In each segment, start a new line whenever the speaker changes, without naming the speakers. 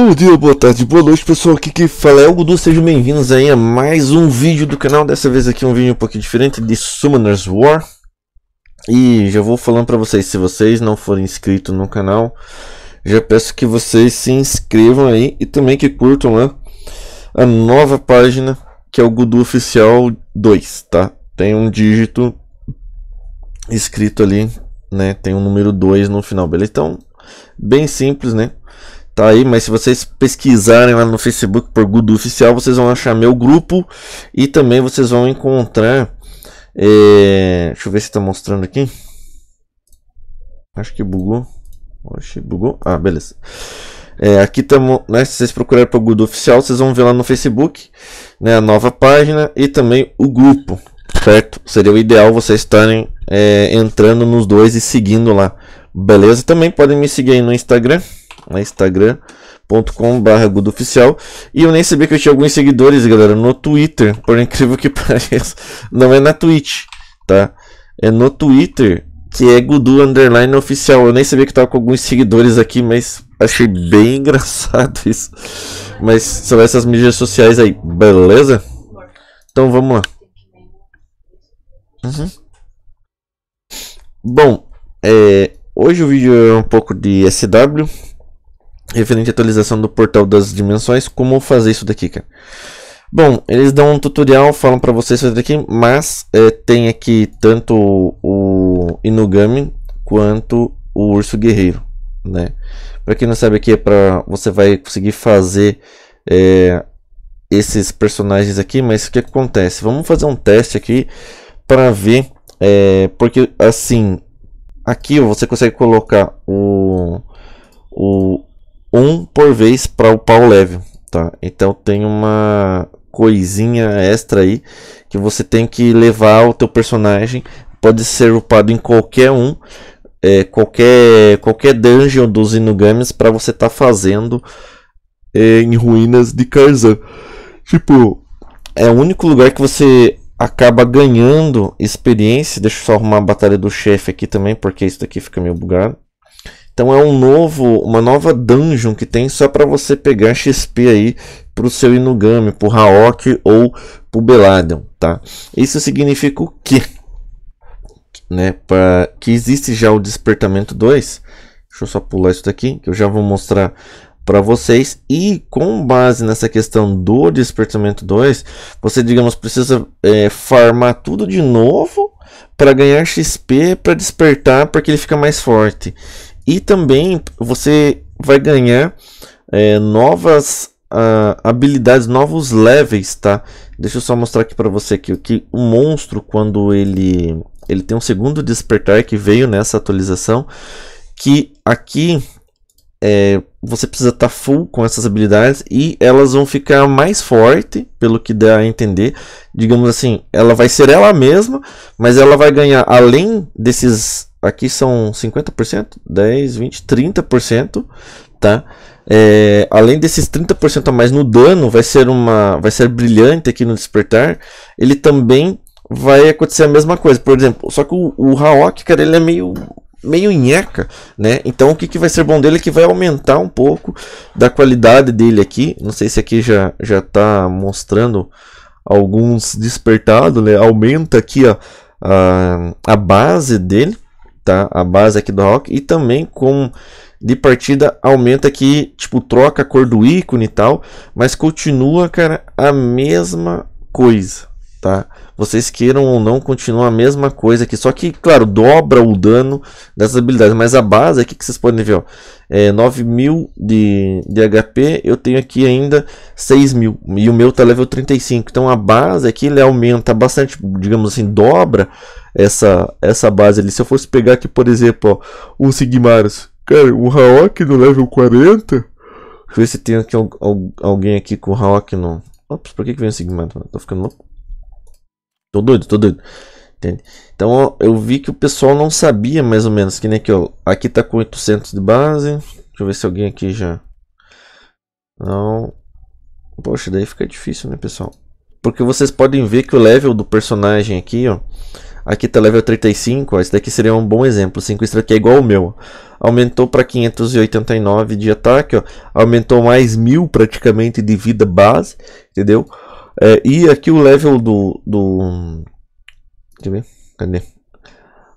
Bom dia, boa tarde, boa noite pessoal, aqui que fala é o Gudu, sejam bem-vindos aí a mais um vídeo do canal, dessa vez aqui um vídeo um pouquinho diferente de Summoner's War E já vou falando para vocês, se vocês não forem inscritos no canal, já peço que vocês se inscrevam aí e também que curtam a nova página que é o Gudu Oficial 2, tá? Tem um dígito escrito ali, né, tem um número 2 no final, beleza? Então, bem simples, né? Tá aí, mas se vocês pesquisarem lá no Facebook por Gudu Oficial, vocês vão achar meu grupo e também vocês vão encontrar. É... Deixa eu ver se está mostrando aqui. Acho que bugou. Oxe, bugou. Ah, beleza. É, aqui estamos, tá né, se vocês procurarem por Gudu Oficial, vocês vão ver lá no Facebook né, a nova página e também o grupo, certo? Seria o ideal vocês estarem é, entrando nos dois e seguindo lá, beleza? Também podem me seguir aí no Instagram, no né? instagram.com.br oficial E eu nem sabia que eu tinha alguns seguidores, galera, no Twitter, por incrível que pareça. Não é na Twitch, tá? É no Twitter, que é Gudu Underline Oficial. Eu nem sabia que tava com alguns seguidores aqui, mas achei bem engraçado isso. Mas são essas mídias sociais aí, beleza? Então vamos lá. Uhum. Bom, é, hoje o vídeo é um pouco de SW, referente à atualização do portal das dimensões, como fazer isso daqui, cara. Bom, eles dão um tutorial, falam para vocês fazer aqui, mas é, tem aqui tanto o Inugami quanto o Urso Guerreiro, né? Para quem não sabe aqui, é para você vai conseguir fazer é, esses personagens aqui, mas o que acontece? Vamos fazer um teste aqui para ver, é, porque assim, aqui você consegue colocar o, o um por vez para o pau leve, tá? Então tem uma coisinha extra aí que você tem que levar o teu personagem, pode ser upado em qualquer um, é, qualquer qualquer dungeon dos Inugamis para você estar tá fazendo é, em ruínas de Karzan. Tipo, é o único lugar que você acaba ganhando experiência. Deixa eu só arrumar a batalha do chefe aqui também, porque isso daqui fica meio bugado. Então é um novo, uma nova dungeon que tem só para você pegar XP aí pro seu Inugami, pro Haok ou pro Beladion, tá? Isso significa o quê? Né, pra, que existe já o Despertamento 2. Deixa eu só pular isso daqui, que eu já vou mostrar para vocês. E com base nessa questão do Despertamento 2, você, digamos, precisa é, farmar tudo de novo para ganhar XP, para despertar, porque ele fica mais forte. E também você vai ganhar é, novas uh, habilidades, novos levels, tá? Deixa eu só mostrar aqui para você aqui, que o monstro, quando ele, ele tem um segundo despertar que veio nessa atualização, que aqui é, você precisa estar tá full com essas habilidades e elas vão ficar mais forte, pelo que dá a entender. Digamos assim, ela vai ser ela mesma, mas ela vai ganhar além desses aqui são 50%, 10, 20, 30%, tá? É, além desses 30% a mais no dano, vai ser uma, vai ser brilhante aqui no despertar. Ele também vai acontecer a mesma coisa, por exemplo, só que o, o Haok, cara, ele é meio meio nheca, né? Então o que, que vai ser bom dele é que vai aumentar um pouco da qualidade dele aqui. Não sei se aqui já já tá mostrando alguns despertados, né? Aumenta aqui ó, a, a base dele tá? A base aqui do rock e também com de partida aumenta aqui, tipo, troca a cor do ícone e tal, mas continua, cara, a mesma coisa, tá? vocês queiram ou não, continua a mesma coisa aqui. Só que, claro, dobra o dano dessas habilidades. Mas a base aqui que vocês podem ver, ó, é 9.000 de, de HP. Eu tenho aqui ainda 6.000. E o meu tá level 35. Então a base aqui ele aumenta bastante, digamos assim, dobra essa, essa base ali. Se eu fosse pegar aqui, por exemplo, ó, o Sigmarus. Cara, o Haok no level 40... Deixa eu ver se tem aqui alguém aqui com o Hawk no... Ops, por que, que vem o Sigmarus? Tô ficando louco. Tô doido, tô doido. Entende? Então eu vi que o pessoal não sabia mais ou menos. Que nem aqui, ó. Aqui tá com 800 de base. Deixa eu ver se alguém aqui já. Não. Poxa, daí fica difícil, né, pessoal? Porque vocês podem ver que o level do personagem aqui, ó. Aqui tá level 35, ó, esse daqui seria um bom exemplo, 5 estrelas, que é igual o meu. Aumentou para 589 de ataque, ó, aumentou mais mil praticamente de vida base, entendeu? É, e aqui o level do. do... Deixa eu ver. Cadê?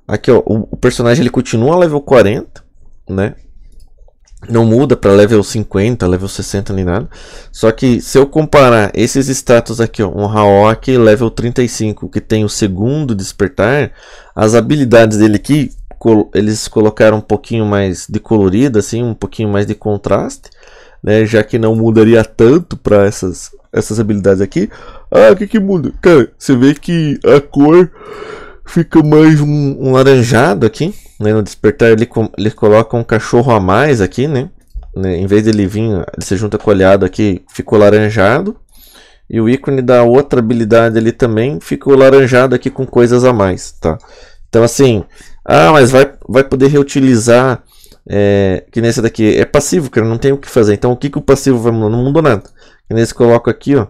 Aqui, ó. O, o personagem ele continua level 40, né? Não muda para level 50, level 60 nem nada. Só que se eu comparar esses status aqui, ó, um Haok level 35, que tem o segundo despertar, as habilidades dele aqui, col eles colocaram um pouquinho mais de colorido, assim, um pouquinho mais de contraste, né, já que não mudaria tanto para essas essas habilidades aqui. Ah, o que que muda? Cara, você vê que a cor fica mais um, um laranjado aqui, né? No despertar ele, ele coloca um cachorro a mais aqui, né? né? Em vez dele vir, ele se junta com o olhado aqui, ficou laranjado. E o ícone da outra habilidade ali também ficou laranjado aqui com coisas a mais, tá? Então assim, ah, mas vai, vai poder reutilizar é, que nesse daqui é passivo, cara, não tem o que fazer. Então o que, que o passivo vai mudar? Não mudou nada nesse coloco aqui, ó.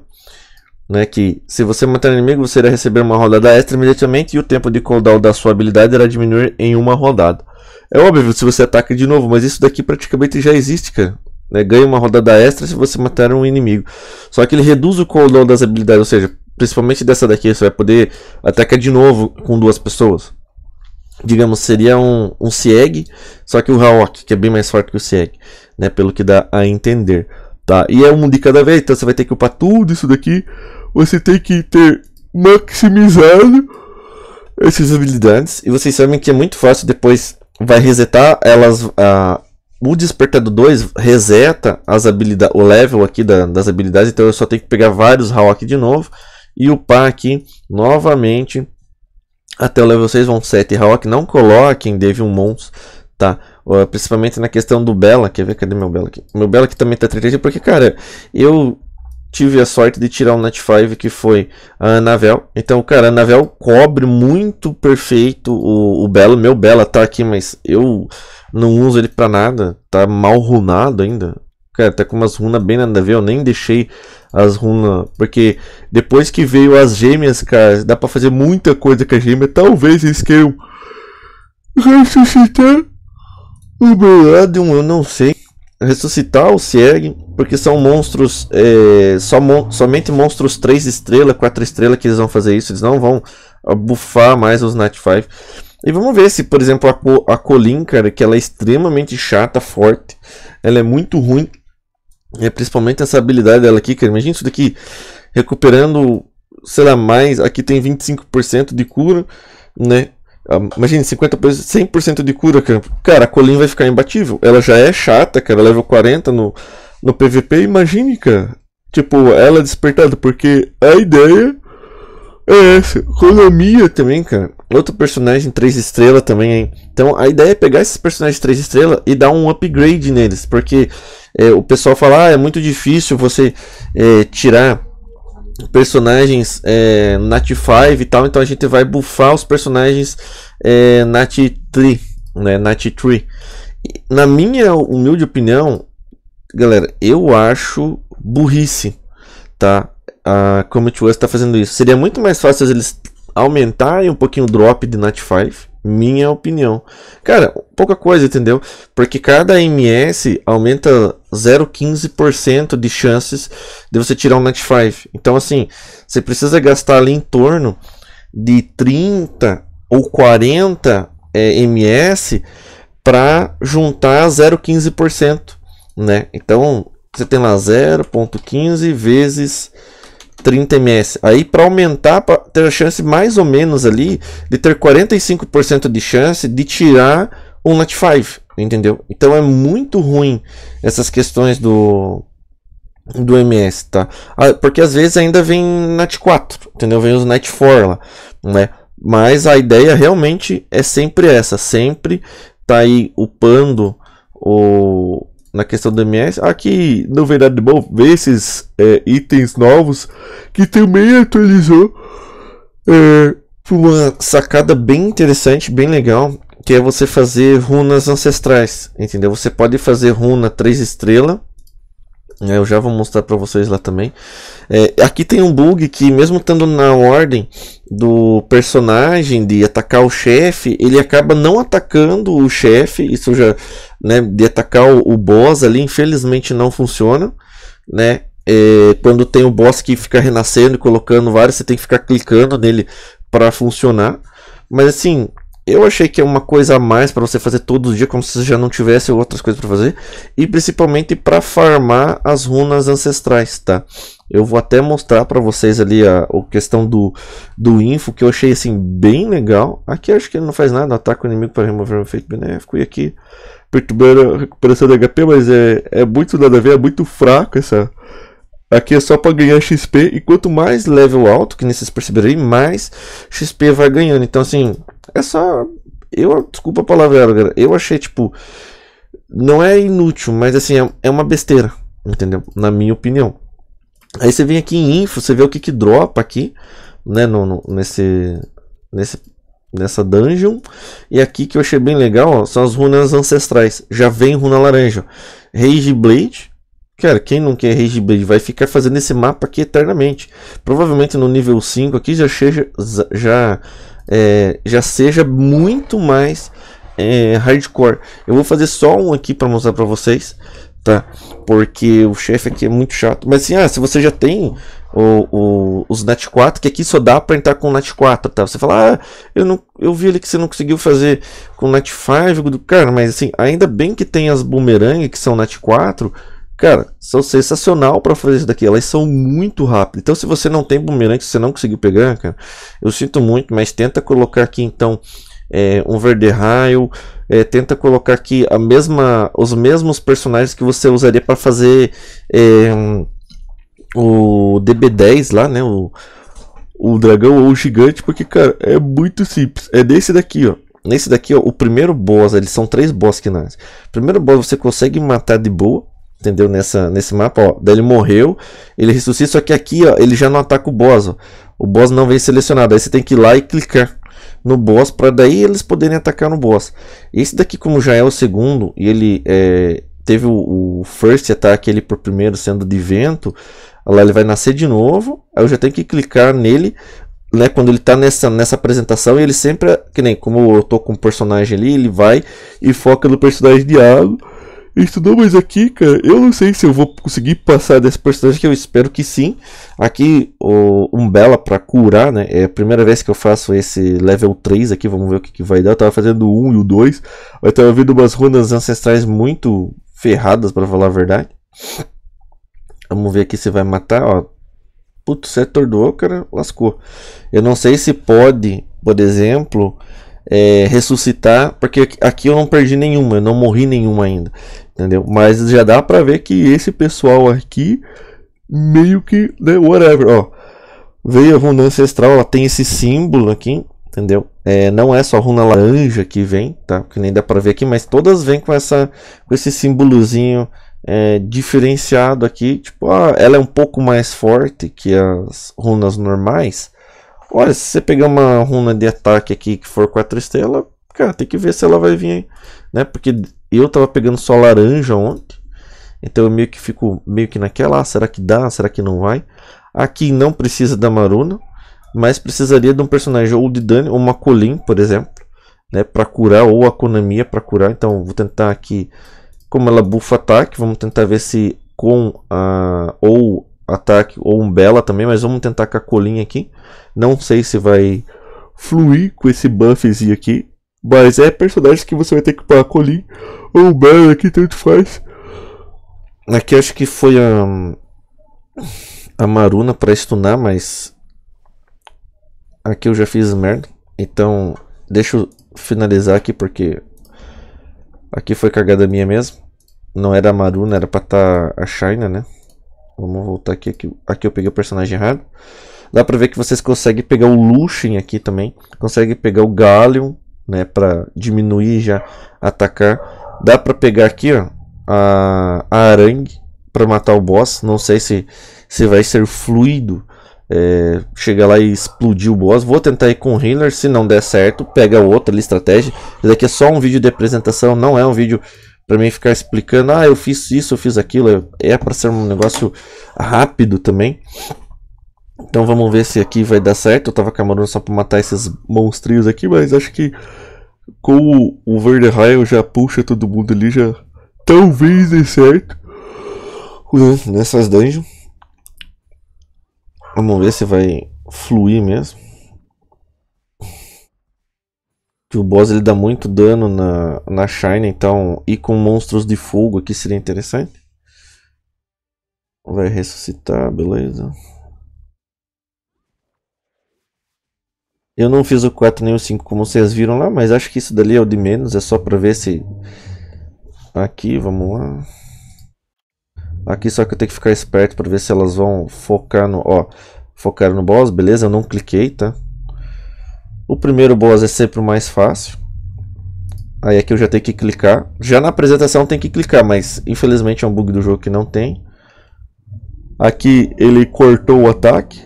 Né, que se você matar um inimigo, você irá receber uma rodada extra imediatamente e o tempo de cooldown da sua habilidade irá diminuir em uma rodada. É óbvio se você ataca de novo, mas isso daqui praticamente já existe, cara. Né, ganha uma rodada extra se você matar um inimigo. Só que ele reduz o cooldown das habilidades, ou seja, principalmente dessa daqui, você vai poder atacar de novo com duas pessoas. Digamos, seria um, um só que o Hawk, que é bem mais forte que o CIEG, né, pelo que dá a entender. Tá? E é um de cada vez, então você vai ter que upar tudo isso daqui. Você tem que ter maximizado essas habilidades. E vocês sabem que é muito fácil depois vai resetar elas. Ah, o Despertador 2 reseta as habilidades, o level aqui da, das habilidades, então eu só tenho que pegar vários Raw aqui de novo e upar aqui novamente até o level 6 vão 7 Hawk, não coloquem Devil Mons, tá? principalmente na questão do Bela. Quer ver? Cadê meu Bela aqui? Meu Bela aqui também tá 3D, porque, cara, eu tive a sorte de tirar um Net 5 que foi a Anavel. Então, cara, a Anavel cobre muito perfeito o, o Belo. Meu Bela tá aqui, mas eu não uso ele pra nada. Tá mal runado ainda. Cara, tá com umas runas bem nada a ver. Eu nem deixei as runas. Porque depois que veio as gêmeas, cara, dá pra fazer muita coisa com a gêmea. Talvez eles queiram ressuscitar o Bloodium eu não sei ressuscitar o Sierg, porque são monstros, é, só mon somente monstros 3 estrelas, 4 estrelas que eles vão fazer isso, eles não vão buffar mais os Night 5. E vamos ver se, por exemplo, a, Co a Colin, cara, que ela é extremamente chata, forte, ela é muito ruim, é principalmente essa habilidade dela aqui, cara, imagina isso daqui, recuperando, sei lá, mais, aqui tem 25% de cura, né, Imagina, 50%, 100% de cura, cara. Cara, a Colin vai ficar imbatível. Ela já é chata, cara. Level 40 no, no PVP. Imagine, cara. Tipo, ela é despertada. Porque a ideia é essa. Konomiya também, cara. Outro personagem 3 estrelas também, hein? Então a ideia é pegar esses personagens 3 estrelas e dar um upgrade neles. Porque é, o pessoal fala, ah, é muito difícil você é, tirar personagens é, Nat 5 e tal, então a gente vai buffar os personagens é, Nat 3, né, Nat 3. Na minha humilde opinião, galera, eu acho burrice, tá? A Comet West tá fazendo isso. Seria muito mais fácil eles aumentarem um pouquinho o drop de Nat 5. Minha opinião. Cara, pouca coisa, entendeu? Porque cada MS aumenta 0,15% de chances de você tirar um 5. Então, assim, você precisa gastar ali em torno de 30 ou 40 é, ms para juntar 0,15%, né? Então, você tem lá 0,15 vezes 30 ms. Aí para aumentar para ter a chance mais ou menos ali de ter 45% de chance de tirar um Nat 5. Entendeu? Então é muito ruim essas questões do do MS, tá? Ah, porque às vezes ainda vem NAT 4, entendeu? Vem os NAT 4 lá, né? Mas a ideia realmente é sempre essa, sempre tá aí upando o na questão do MS. Aqui, no verdade, bom vê esses é, itens novos que também atualizou. É, uma sacada bem interessante, bem legal que é você fazer runas ancestrais, entendeu? Você pode fazer runa 3 estrelas, né? eu já vou mostrar para vocês lá também. É, aqui tem um bug que mesmo estando na ordem do personagem de atacar o chefe, ele acaba não atacando o chefe, isso já, né, de atacar o, o boss ali, infelizmente não funciona, né? É, quando tem o boss que fica renascendo e colocando vários, você tem que ficar clicando nele para funcionar. Mas assim, eu achei que é uma coisa a mais para você fazer todo dia, como se você já não tivesse outras coisas para fazer, e principalmente para farmar as runas ancestrais, tá? Eu vou até mostrar para vocês ali a, a questão do, do info, que eu achei assim bem legal. Aqui acho que ele não faz nada, ataca o inimigo para remover um efeito benéfico, e aqui perturbar a recuperação de HP, mas é, é muito nada a ver, é muito fraco essa. Aqui é só para ganhar XP e quanto mais level alto que nesses perceberem, mais XP vai ganhando. Então assim, essa. É eu, desculpa a palavra, cara, eu achei, tipo. Não é inútil, mas assim, é, é uma besteira. Entendeu? Na minha opinião. Aí você vem aqui em info, você vê o que que dropa aqui, né, no, no, nesse, nesse, nessa dungeon. E aqui que eu achei bem legal, ó, são as runas ancestrais. Já vem runa laranja. Rage Blade, Cara, quem não quer Rage Blade vai ficar fazendo esse mapa aqui eternamente. Provavelmente no nível 5 aqui já seja, já, é, já seja muito mais é, hardcore. Eu vou fazer só um aqui para mostrar para vocês, tá? Porque o chefe aqui é muito chato. Mas assim, ah, se você já tem o, o, os NAT 4, que aqui só dá para entrar com NAT 4, tá? Você fala, ah, eu, não, eu vi ali que você não conseguiu fazer com NAT 5, cara, mas assim, ainda bem que tem as boomerang que são NAT 4 Cara, são sensacional para fazer isso daqui. Elas são muito rápidas. Então, se você não tem bumerangue, se você não conseguiu pegar, cara, eu sinto muito, mas tenta colocar aqui então é, um raio. é, tenta colocar aqui a mesma, os mesmos personagens que você usaria para fazer é, o DB10 lá, né? O, o dragão ou o gigante, porque, cara, é muito simples. É desse daqui, ó. Nesse daqui, ó, o primeiro boss, eles são três boss que nascem. Primeiro boss você consegue matar de boa entendeu? Nessa, nesse mapa, ó. Daí ele morreu, ele ressuscita, só que aqui, ó, ele já não ataca o boss, ó. O boss não vem selecionado, aí você tem que ir lá e clicar no boss para daí eles poderem atacar no boss. Esse daqui, como já é o segundo, e ele é, teve o, o first ataque ele por primeiro sendo de vento, lá ele vai nascer de novo, aí eu já tenho que clicar nele né, quando ele está nessa, nessa apresentação, ele sempre, é, que nem como eu tô com um personagem ali, ele vai e foca no personagem de água estudou mais aqui, cara. Eu não sei se eu vou conseguir passar desse personagem, que eu espero que sim. Aqui, o Umbela pra curar, né? É a primeira vez que eu faço esse level 3 aqui, vamos ver o que, que vai dar. Eu tava fazendo o 1 e o 2. Mas tava vendo umas runas ancestrais muito ferradas, para falar a verdade. Vamos ver aqui se vai matar, ó. Putz, se atordoou, cara, lascou. Eu não sei se pode, por exemplo é, ressuscitar, porque aqui eu não perdi nenhuma, eu não morri nenhuma ainda, entendeu? Mas já dá para ver que esse pessoal aqui meio que, né, whatever, ó. Veio a runa ancestral, ela tem esse símbolo aqui, entendeu? É, não é só runa laranja que vem, tá? Que nem dá para ver aqui, mas todas vêm com essa com esse símbolozinho é, diferenciado aqui, tipo, ah, ela é um pouco mais forte que as runas normais, Olha, se você pegar uma runa de ataque aqui que for 4 estrelas, cara, tem que ver se ela vai vir, né? Porque eu tava pegando só laranja ontem. Então eu meio que fico meio que naquela, ah, será que dá? Será que não vai? Aqui não precisa da Maruna, mas precisaria de um personagem ou de dano, ou uma Colin, por exemplo, né, para curar ou a Konami é para curar. Então vou tentar aqui como ela bufa ataque, vamos tentar ver se com a ou ataque ou um Bela também, mas vamos tentar com a colinha aqui. Não sei se vai fluir com esse buffzinho aqui, mas é personagens que você vai ter que pôr a colinha ou um Bela aqui, tanto faz. Aqui acho que foi a, a Maruna para stunar, mas aqui eu já fiz merda. Então deixa eu finalizar aqui porque aqui foi cagada minha mesmo. Não era a Maruna, era para estar tá a China, né? Vamos voltar aqui, aqui. Aqui eu peguei o personagem errado. Dá pra ver que vocês conseguem pegar o Luchin aqui também. Consegue pegar o Galion, né? Pra diminuir já atacar. Dá pra pegar aqui, ó. A, a Arang pra matar o boss. Não sei se, se vai ser fluido. É, chegar lá e explodir o boss. Vou tentar ir com o Healer. Se não der certo, pega outra ali, estratégia. Isso aqui é só um vídeo de apresentação. Não é um vídeo para mim ficar explicando, ah, eu fiz isso, eu fiz aquilo, é para ser um negócio rápido também. Então vamos ver se aqui vai dar certo. Eu tava camarão só para matar esses monstrinhos aqui, mas acho que com o Verde Verdeheim já puxa todo mundo ali, já talvez dê certo nessas dungeons. Vamos ver se vai fluir mesmo que o boss ele dá muito dano na, na Shine, então ir com monstros de fogo aqui seria interessante. Vai ressuscitar, beleza. Eu não fiz o 4 nem o 5 como vocês viram lá, mas acho que isso dali é o de menos, é só pra ver se... Aqui, vamos lá. Aqui só que eu tenho que ficar esperto pra ver se elas vão focar no... Ó, focar no boss, beleza? Eu não cliquei, tá? O primeiro boss é sempre o mais fácil. Aí aqui é eu já tenho que clicar. Já na apresentação tem que clicar, mas infelizmente é um bug do jogo que não tem. Aqui ele cortou o ataque.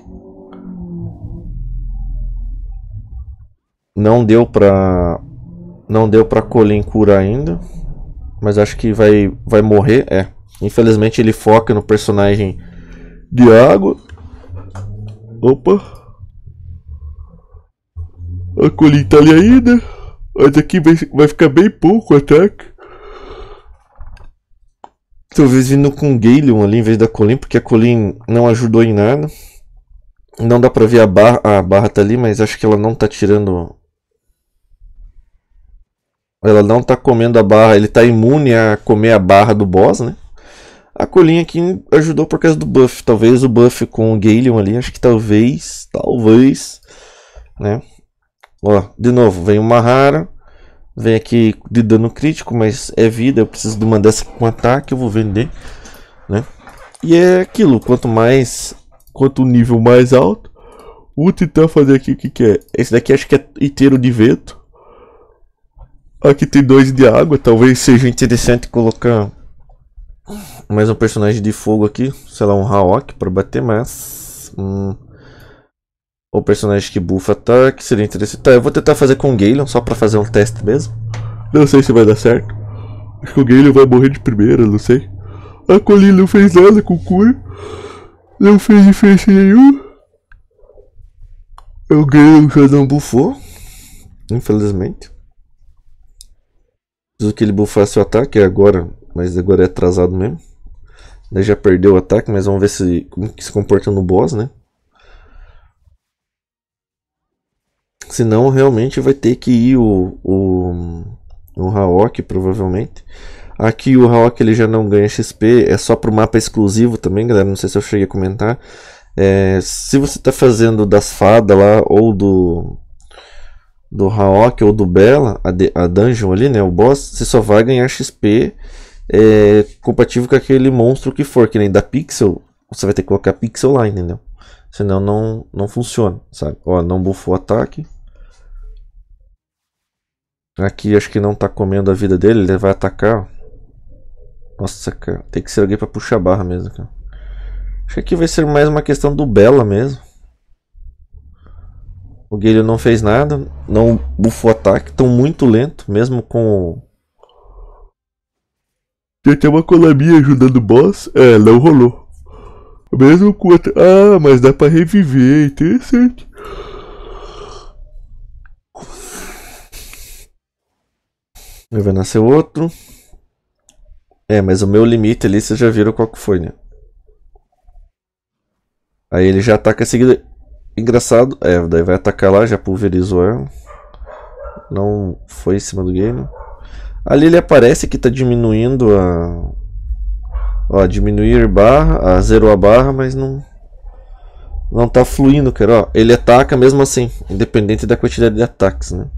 Não deu pra... Não deu pra Colin curar ainda. Mas acho que vai, vai morrer. É. Infelizmente ele foca no personagem de água. Opa. A colinha tá ali ainda. Mas aqui vai ficar bem pouco o ataque. Talvez vindo com Galeon ali em vez da Colin, porque a Colin não ajudou em nada. Não dá pra ver a barra, a barra tá ali, mas acho que ela não tá tirando. Ela não tá comendo a barra, ele tá imune a comer a barra do boss, né? A colinha aqui ajudou por causa do buff. Talvez o buff com o Galeon ali, acho que talvez, talvez, né? Ó, de novo, vem uma rara. Vem aqui de dano crítico, mas é vida. Eu preciso de uma dessa com ataque, eu vou vender. Né? E é aquilo, quanto mais... Quanto o nível mais alto... Vou tentar fazer aqui o que, que é. Esse daqui acho que é inteiro de vento. Aqui tem dois de água. Talvez seja interessante colocar mais um personagem de fogo aqui. Sei lá, um raok para bater, mas... Hum, o personagem que bufa ataque seria interessante. Tá, eu vou tentar fazer com o Galen só pra fazer um teste mesmo. Não sei se vai dar certo. Acho que o Galen vai morrer de primeira, não sei. A Colin não fez nada com o Cunha. Não fez diferença nenhuma. O Galen já não bufou. Infelizmente. Preciso que ele bufasse o ataque é agora, mas agora é atrasado mesmo. Ele já perdeu o ataque, mas vamos ver se, como que se comporta no boss, né? Senão realmente vai ter que ir o, o, o provavelmente. Aqui o Haok ele já não ganha XP, é só pro mapa exclusivo também, galera. Não sei se eu cheguei a comentar. É, se você está fazendo das fadas lá, ou do do Haok ou do Bela, a, de, a dungeon ali, né, o boss, você só vai ganhar XP é, compatível com aquele monstro que for, que nem da Pixel, você vai ter que colocar Pixel lá, entendeu? Senão não, não funciona, sabe? Ó, não bufou o ataque. Aqui acho que não tá comendo a vida dele, ele vai atacar. Nossa, cara, tem que ser alguém pra puxar a barra mesmo, cara. Acho que aqui vai ser mais uma questão do Bela mesmo. O Guilho não fez nada, não bufou ataque, tão muito lento, mesmo com... Tem até uma colabinha ajudando o boss, é, não rolou. Mesmo com... Ah, mas dá pra reviver, interessante. Aí vai nascer outro. É, mas o meu limite ali, vocês já viram qual que foi, né? Aí ele já ataca seguida. Engraçado. É, daí vai atacar lá, já pulverizou ela. Não foi em cima do game. Ali ele aparece que está diminuindo a... Ó, diminuir barra, a zerou a barra, mas não... Não tá fluindo, cara. Ó, ele ataca mesmo assim, independente da quantidade de ataques, né?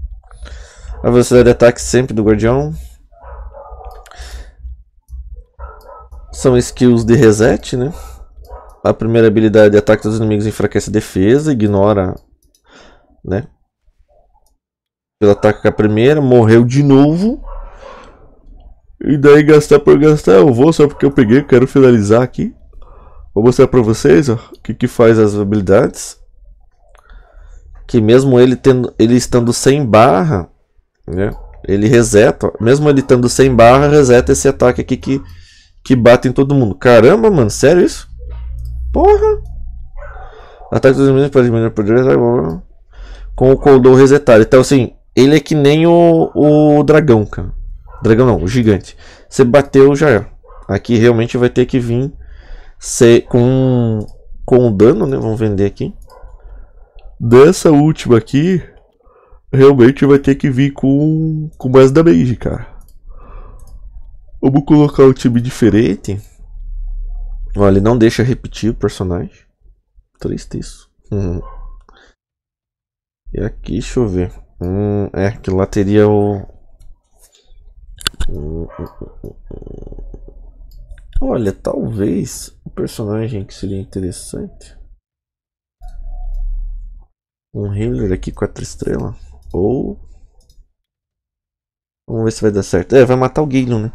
A velocidade de ataque sempre do guardião. São skills de reset, né? A primeira habilidade de é ataque dos inimigos enfraquece a defesa, ignora, né? Pelo ataque com a primeira, morreu de novo. E daí gastar por gastar, eu vou só porque eu peguei, quero finalizar aqui. Vou mostrar pra vocês, o que que faz as habilidades. Que mesmo ele, tendo, ele estando sem barra, né? Ele reseta, mesmo ele estando sem barra, reseta esse ataque aqui que, que bate em todo mundo. Caramba, mano, sério isso? Porra! Ataque dos inimigos para diminuir o poder. Com o Coldou resetado. Então, assim, ele é que nem o, o dragão, cara. Dragão não, o gigante. Você bateu, já é. Aqui realmente vai ter que vir ser com, com dano, né? Vamos vender aqui. Dessa última aqui, realmente vai ter que vir com, com mais damage, cara. Vamos colocar um time diferente. Olha, ele não deixa repetir o personagem. Triste isso. Hum. E aqui, deixa eu ver. Hum, é, que lá teria o... Hum, hum, hum, Olha, talvez o um personagem que seria interessante. Um healer aqui, 4 estrelas. Ou... Vamos ver se vai dar certo. É, vai matar o Galen, né?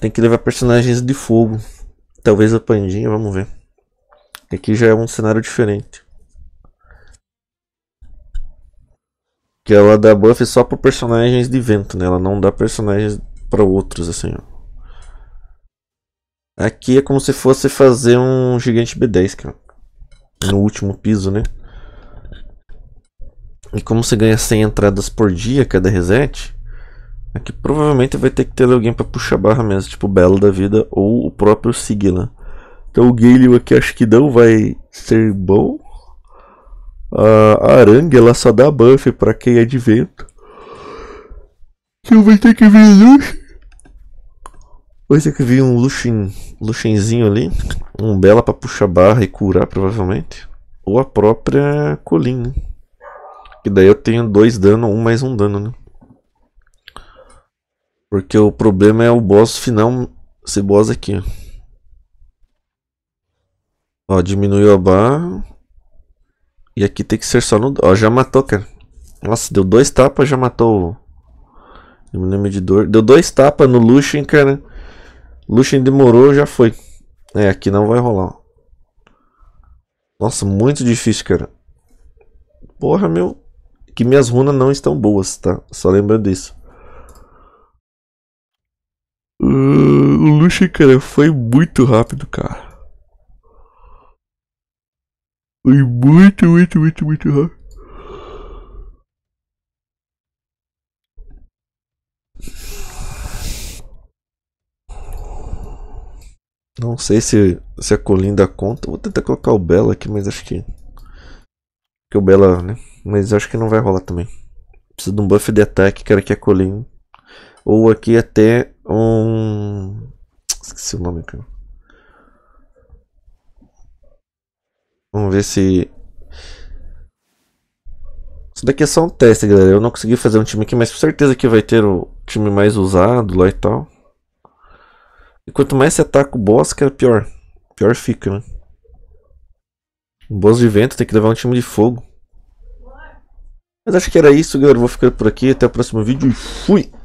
Tem que levar personagens de fogo. Talvez a Pandinha, vamos ver. Aqui já é um cenário diferente. Que ela dá buff só para personagens de vento, né? Ela não dá personagens para outros, assim, ó. Aqui é como se fosse fazer um gigante B10, cara. No último piso, né? E como você ganha 100 entradas por dia cada é reset, aqui é provavelmente vai ter que ter alguém para puxar barra mesmo, tipo o Belo da vida ou o próprio Sigla. Né? Então o Galeo aqui acho que não vai ser bom. A Arangue ela só dá buff para quem é de vento. Que vai ter que vir luxo. Vai ter que vir um luxin, luxinzinho ali. Um Bela para puxar barra e curar provavelmente. Ou a própria Colin. Né? Que daí eu tenho dois dano, um mais um dano, né? Porque o problema é o boss final, esse boss aqui. Ó, diminuiu a barra. E aqui tem que ser só no... Ó, já matou, cara. Nossa, deu dois tapas, já matou o... Diminuiu o medidor. Deu dois tapas no Lucian, cara. Lucian demorou, já foi. É, aqui não vai rolar. Nossa, muito difícil, cara. Porra, meu que minhas runas não estão boas, tá? Só lembrando disso. Uh, o Luxo, cara, foi muito rápido, cara. Foi muito, muito, muito, muito rápido. Não sei se, se a Colinda conta. Vou tentar colocar o Bela aqui, mas acho que. Que o Bela, né? Mas acho que não vai rolar também. Precisa de um buff de ataque, cara, que é colinho. Ou aqui até um. Esqueci o nome, cara. Vamos ver se. Isso daqui é só um teste, galera. Eu não consegui fazer um time aqui, mas com certeza que vai ter o time mais usado lá e tal. E quanto mais você ataca o boss, cara, pior. Pior fica, né? O boss de vento tem que levar um time de fogo. Mas acho que era isso, galera. Vou ficando por aqui. Até o próximo vídeo e fui!